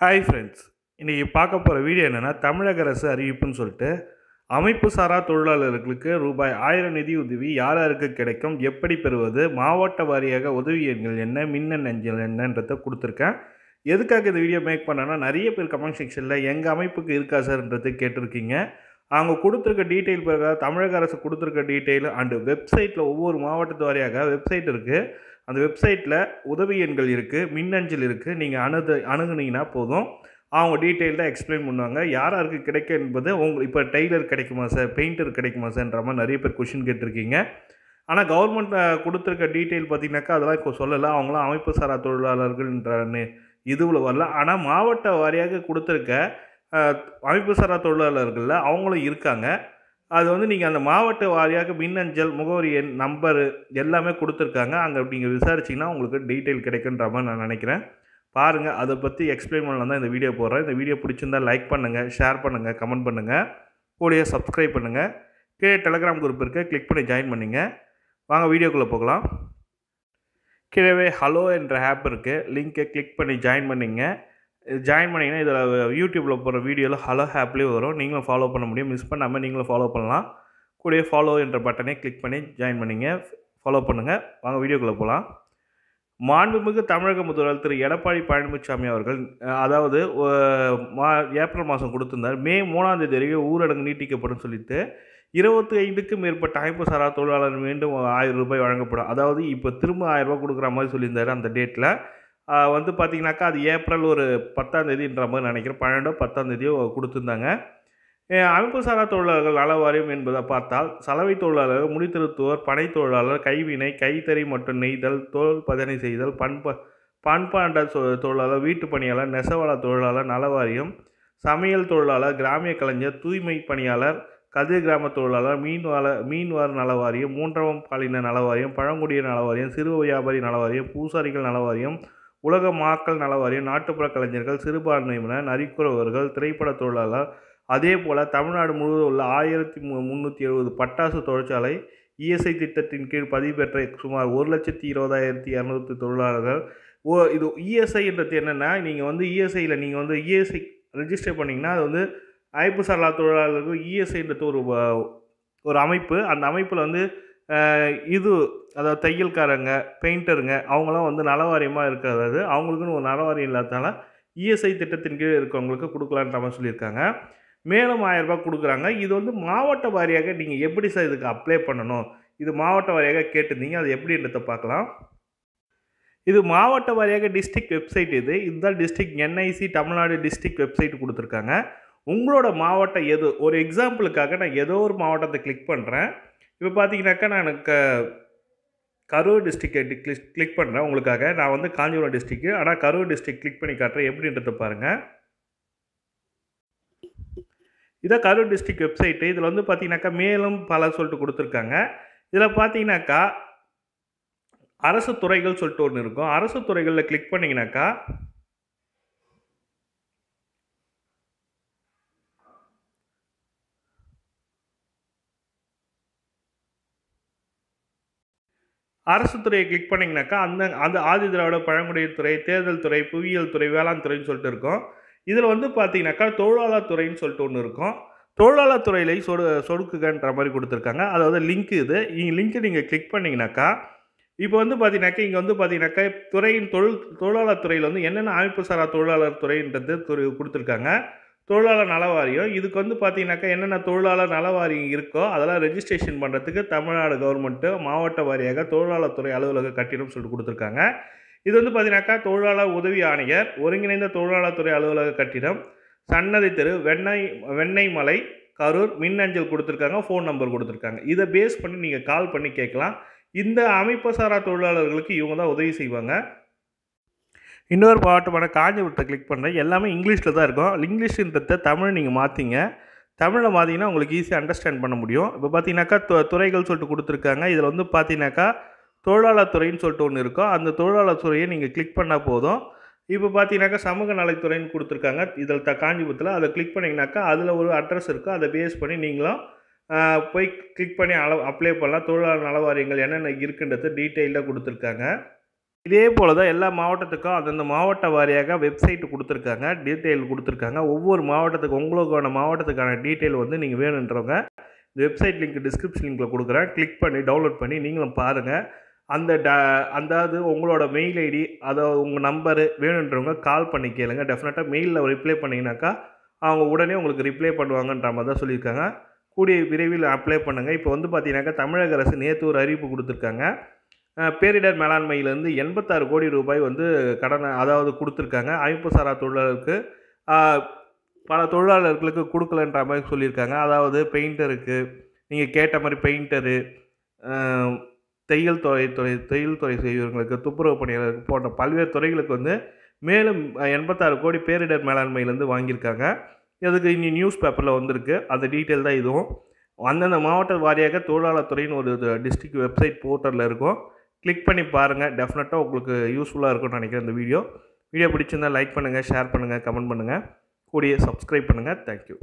hi friends இன்றைக்கி பார்க்க போகிற வீடியோ என்னென்னா தமிழக அரசு அறிவிப்புன்னு சொல்லிட்டு அமைப்பு சாரா தொழிலாளர்களுக்கு ரூபாய் ஆயிரம் நிதி உதவி யார் யாருக்கு கிடைக்கும் எப்படி பெறுவது மாவட்ட வாரியாக உதவி எண்கள் என்ன மின்னல் அஞ்சல் என்னன்றத கொடுத்துருக்கேன் எதுக்காக இந்த வீடியோ மேக் பண்ணேன்னா நிறைய பேர் கமெண்ட் செக்ஷனில் எங்கள் அமைப்புக்கு இருக்கா சார்ன்றது கேட்டிருக்கீங்க அவங்க கொடுத்துருக்க டீட்டெயில் பிறகு தமிழக அரசு கொடுத்துருக்க டீட்டெயில் அண்டு வெப்சைட்டில் ஒவ்வொரு மாவட்டத்து வாரியாக வெப்சைட் இருக்குது அந்த வெப்சைட்டில் உதவி எண்கள் இருக்குது மின்னஞ்சல் இருக்குது நீங்கள் அணுது அணுகுனீங்கன்னா போதும் அவங்க டீட்டெயில்டாக எக்ஸ்பிளைன் பண்ணுவாங்க யார் யாருக்கு என்பது உங்களுக்கு இப்போ டெய்லர் கிடைக்குமா சார் பெயிண்டர் கிடைக்குமா சார்ன்ற மாதிரி நிறைய பேர் கொஷின் கேட்டிருக்கீங்க ஆனால் கவர்மெண்ட் கொடுத்துருக்க டீட்டெயில் பார்த்தீங்கன்னாக்கா அதெல்லாம் இப்போ சொல்லலை அவங்களாம் அமைப்பு சாரா தொழிலாளர்கள்ன்றன்னு இதுவில் வரல ஆனால் மாவட்ட வாரியாக கொடுத்துருக்க அமைப்பு சாரா தொழிலாளர்களில் அவங்களும் இருக்காங்க அது வந்து நீங்கள் அந்த மாவட்ட வாரியாக மின்னஞ்சல் முகவரி எண் நம்பரு எல்லாமே கொடுத்துருக்காங்க அங்கே நீங்கள் விசாரிச்சிங்கன்னா உங்களுக்கு டீட்டெயில் கிடைக்குன்ற மாதிரி நான் நினைக்கிறேன் பாருங்கள் அதை பற்றி எக்ஸ்பிளைன் பண்ணலாம் தான் இந்த வீடியோ போடுறேன் இந்த வீடியோ பிடிச்சிருந்தால் லைக் பண்ணுங்கள் ஷேர் பண்ணுங்கள் கமெண்ட் பண்ணுங்கள் கூடிய சப்ஸ்கிரைப் பண்ணுங்கள் கீழே டெலகிராம் குரூப் இருக்குது கிளிக் பண்ணி ஜாயின் பண்ணுங்கள் வாங்க வீடியோக்குள்ளே போகலாம் கீழே ஹலோ என்ற ஆப் இருக்குது லிங்க்கை கிளிக் பண்ணி ஜாயின் பண்ணிங்க ஜாயின் பண்ணிங்கன்னா இதில் யூடியூப்பில் போகிற வீடியோவில் ஹலோ ஹேப்லேயும் வரும் நீங்களும் ஃபாலோ பண்ண முடியும் மிஸ் பண்ணாமல் நீங்களும் ஃபாலோ பண்ணலாம் கூடயே ஃபாலோ என்ற பட்டனே கிளிக் பண்ணி ஜாயின் பண்ணிங்க ஃபாலோ பண்ணுங்கள் வாங்க வீடியோக்குள்ளே போகலாம் மாண்புமிகு தமிழக முதல்வர் திரு எடப்பாடி பழனிசாமி அவர்கள் அதாவது மா ஏப்ரல் மாதம் கொடுத்திருந்தார் மே மூணாம் தேதி வரைக்கும் ஊரடங்கு நீட்டிக்கப்படும் சொல்லிட்டு இருபத்தி ஐந்துக்கும் மேற்பட்ட அமைப்பு சாரா தொழிலாளர் மீண்டும் ஆயிரம் ரூபாய் வழங்கப்படும் அதாவது இப்போ திரும்ப ஆயிரம் ரூபாய் கொடுக்குற மாதிரி சொல்லியிருந்தார் அந்த டேட்டில் வந்து பார்த்திங்கனாக்கா அது ஏப்ரல் ஒரு பத்தாந்தேதின்ற மாதிரி நினைக்கிறேன் பன்னெண்டோ பத்தாந்தேதியோ கொடுத்துருந்தாங்க அமைப்பு சாரா தொழிலாளர்கள் நல வாரியம் என்பதை பார்த்தால் சலவை தொழிலாளர் முடித்திருத்துவர் பனை தொழிலாளர் கைவினை கைத்தறி மற்றும் நெய்தல் தோல் பதனை செய்தல் பண்ப பண்பாண்ட தொழிலாளர் வீட்டு பணியாளர் நெசவாள தொழிலாளர் நல வாரியம் சமையல் தொழிலாளர் கிராமிய கலைஞர் தூய்மை பணியாளர் கதிர் கிராம தொழிலாளர் மீன்வள மீன்வார் நல வாரியம் மூன்றாம் பாலின நல வாரியம் பழங்குடியினர் நல வாரியம் சிறு வியாபாரி நல வாரியம் பூசாரிகள் நல வாரியம் உலக மாக்கள் நல வாரியம் நாட்டுப்புற கலைஞர்கள் சிறுபான்மையினர் நரிக்குறவர்கள் திரைப்பட தொழிலாளர் அதே போல் தமிழ்நாடு முழுவதும் உள்ள ஆயிரத்தி முந்நூற்றி எழுபது பட்டாசு தொழிற்சாலை இஎஸ்ஐ திட்டத்தின் கீழ் பதிவு பெற்ற சுமார் ஒரு லட்சத்தி இருபதாயிரத்தி இரநூத்தி தொழிலாளர்கள் ஓ இது இஎஸ்ஐன்றது என்னென்னா நீங்கள் வந்து இஎஸ்ஐயில் நீங்கள் வந்து இஎஸ்ஐ ரிஜிஸ்டர் பண்ணிங்கன்னா அது வந்து அமைப்பு சாரா தொழிலாளர்களுக்கு இஎஸ்ஐன்றது ஒரு ஒரு அமைப்பு அந்த அமைப்பில் வந்து இது அதாவது தையல்காரங்க பெயிண்டருங்க அவங்களாம் வந்து நலவாரியமாக இருக்கிறது அவங்களுக்குன்னு ஒரு நலவாரியம் இல்லாதனால இஎஸ்ஐ திட்டத்தின் கீழே இருக்கவங்களுக்கு கொடுக்கலான்ற மாதிரி சொல்லியிருக்காங்க மேலும் ஆயரரூபா கொடுக்குறாங்க இது வந்து மாவட்ட வாரியாக நீங்கள் எப்படி சார் இதுக்கு அப்ளை பண்ணணும் இது மாவட்ட வாரியாக கேட்டிருந்தீங்க அது எப்படின்றத பார்க்கலாம் இது மாவட்ட வாரியாக டிஸ்ட்ரிக்ட் வெப்சைட் இது இதுதான் district NIC Tamil Nadu district website கொடுத்துருக்காங்க உங்களோட மாவட்டம் எது ஒரு எக்ஸாம்பிளுக்காக நான் ஏதோ ஒரு மாவட்டத்தை கிளிக் பண்ணுறேன் இப்போ பார்த்தீங்கன்னாக்கா நான் எனக்கு கரூர் டிஸ்ட்ரிக்கை கிளிக் கிளிக் பண்ணுறேன் உங்களுக்காக நான் வந்து காஞ்சிபுரம் டிஸ்ட்ரிக்கு ஆனால் கரூர் டிஸ்ட்ரிக் கிளிக் பண்ணி காட்டுறேன் எப்படின்றத பாருங்கள் இதான் கரூர் டிஸ்ட்ரிக் வெப்சைட்டு இதில் வந்து பார்த்தீங்கன்னாக்கா மேலும் பல சொல்லிட்டு கொடுத்துருக்காங்க இதில் பார்த்தீங்கன்னாக்கா அரசு துறைகள் சொல்லிட்டு ஒன்று இருக்கும் அரசு துறைகளில் கிளிக் பண்ணிங்கனாக்கா அரசு துறையை கிளிக் பண்ணிங்கனாக்கா அந்த அந்த ஆதி திராவிட பழங்குடியர் துறை தேர்தல் துறை புவியியல் துறை வேளாண் துறைன்னு சொல்லிட்டு இருக்கும் இதில் வந்து பார்த்தீங்கன்னாக்கா தொழிலாளர் துறைன்னு சொல்லிட்டு ஒன்று இருக்கும் தொழிலாளர் துறையிலையும் சொடு சொடுக்குகன்ற மாதிரி கொடுத்துருக்காங்க அதாவது லிங்க் இது இங்கே லிங்க்கை நீங்கள் கிளிக் பண்ணிங்கனாக்கா இப்போ வந்து பார்த்தீங்கன்னாக்கா இங்கே வந்து பார்த்தீங்கன்னாக்கா துறையின் தொழில் தொழிலாளர் துறையில் வந்து என்னென்ன அமைப்பு சாரா தொழிலாளர் துறைன்றது கொடுத்துருக்காங்க தொழிலாளர் நல வாரியம் இதுக்கு வந்து பார்த்தீங்கன்னாக்கா என்னென்ன தொழிலாளர் நல வாரியம் இருக்கோ அதெல்லாம் ரெஜிஸ்ட்ரேஷன் பண்ணுறதுக்கு தமிழ்நாடு கவர்மெண்ட்டு மாவட்ட வாரியாக தொழிலாளர் துறை அலுவலக கட்டிடம் சொல்லிட்டு கொடுத்துருக்காங்க இது வந்து பார்த்தீங்கன்னாக்கா தொழிலாளர் உதவி ஆணையர் ஒருங்கிணைந்த தொழிலாளர் துறை அலுவலக கட்டிடம் சன்னதி தெரு வெண்ணை வெண்ணெய் மலை கரூர் மின்னஞ்சல் கொடுத்துருக்காங்க ஃபோன் நம்பர் கொடுத்துருக்காங்க இதை பேஸ் பண்ணி நீங்கள் கால் பண்ணி கேட்கலாம் இந்த அமைப்பு சாரா தொழிலாளர்களுக்கு இவங்க தான் உதவி செய்வாங்க இன்னொரு பாட்டமான காஞ்சிபுரத்தை கிளிக் பண்ணுறேன் எல்லாமே இங்கிலீஷில் தான் இருக்கும் இங்கிலீஷ்ன்றத தமிழ் நீங்கள் மாற்றிங்க தமிழில் மாற்றிங்கன்னா உங்களுக்கு ஈஸியாக அண்டர்ஸ்டாண்ட் பண்ண முடியும் இப்போ பார்த்தீங்கன்னாக்கா து துறைகள் சொல்லிட்டு கொடுத்துருக்காங்க இதில் வந்து பார்த்தீங்கன்னாக்கா தொழிலாளர் துறைன்னு சொல்லிட்டு ஒன்று இருக்கும் அந்த தொழிலாளர் துறையை நீங்கள் கிளிக் பண்ணால் போதும் இப்போ பார்த்தீங்கன்னாக்கா சமூக நலத்துறைன்னு கொடுத்துருக்காங்க இதில் த காஞ்சிபுரத்தில் அதை கிளிக் பண்ணிங்கனாக்கா அதில் ஒரு அட்ரஸ் இருக்கும் அதை பேஸ் பண்ணி நீங்களும் போய் கிளிக் பண்ணி அளவு அப்ளை பண்ணலாம் தொழிலாளர் நல வாரியங்கள் என்னென்ன இருக்குன்றது டீட்டெயிலாக கொடுத்துருக்காங்க இதே போல் தான் எல்லா மாவட்டத்துக்கும் அந்தந்த மாவட்ட வாரியாக வெப்சைட் கொடுத்துருக்காங்க டீட்டெயில் கொடுத்துருக்காங்க ஒவ்வொரு மாவட்டத்துக்கு உங்களுக்கான மாவட்டத்துக்கான டீட்டெயில் வந்து நீங்கள் வேணுன்றவங்க இந்த வெப்சைட் லிங்க் டிஸ்கிரிப்ஷன் லிங்கில் கொடுக்குறேன் கிளிக் பண்ணி டவுன்லோட் பண்ணி நீங்களும் பாருங்கள் அந்த ட அந்தாவது உங்களோட மெயில் ஐடி அதாவது உங்கள் நம்பரு வேணுன்றவங்க கால் பண்ணி கேளுங்க டெஃபினட்டாக மெயிலில் ரிப்ளை பண்ணிங்கனாக்கா அவங்க உடனே உங்களுக்கு ரிப்ளை பண்ணுவாங்கன்ற மாதிரி தான் சொல்லியிருக்காங்க கூடிய விரைவில் அப்ளை பண்ணுங்கள் இப்போ வந்து பார்த்தீங்கன்னாக்கா தமிழக அரசு நேற்று ஒரு அறிவிப்பு கொடுத்துருக்காங்க பேரிடர் மேலாண்மையிலேருந்து எண்பத்தாறு கோடி ரூபாய் வந்து கடனை அதாவது கொடுத்துருக்காங்க அமைப்பு சாரா தொழிலாளருக்கு பல தொழிலாளர்களுக்கு கொடுக்கலன்ற மாதிரி சொல்லியிருக்காங்க அதாவது பெயிண்டருக்கு நீங்கள் கேட்ட மாதிரி பெயிண்டரு தையல் துறை துறை தையல் துறை செய்வர்களுக்கு துப்புரவு பணியாளருக்கு போன்ற பல்வேறு துறைகளுக்கு வந்து மேலும் எண்பத்தாறு கோடி பேரிடர் மேலாண்மையிலேருந்து வாங்கியிருக்காங்க இதுக்கு இனி நியூஸ் பேப்பரில் வந்திருக்கு அந்த டீட்டெயில் தான் இதுவும் அந்தந்த மாவட்ட வாரியாக தொழிலாளர் துறையின் ஒரு டிஸ்ட்ரிக்ட் வெப்சைட் போர்ட்டலில் இருக்கும் கிளிக் பண்ணி பாருங்கள் டெஃபினட்டாக உங்களுக்கு யூஸ்ஃபுல்லாக இருக்கும்னு நினைக்கிறேன் இந்த வீடியோ வீடியோ பிடிச்சிருந்தால் லைக் பண்ணுங்கள் ஷேர் பண்ணுங்கள் கமெண்ட் பண்ணுங்கள் கூடிய சப்ஸ்கிரைப் பண்ணுங்கள் தேங்க்யூ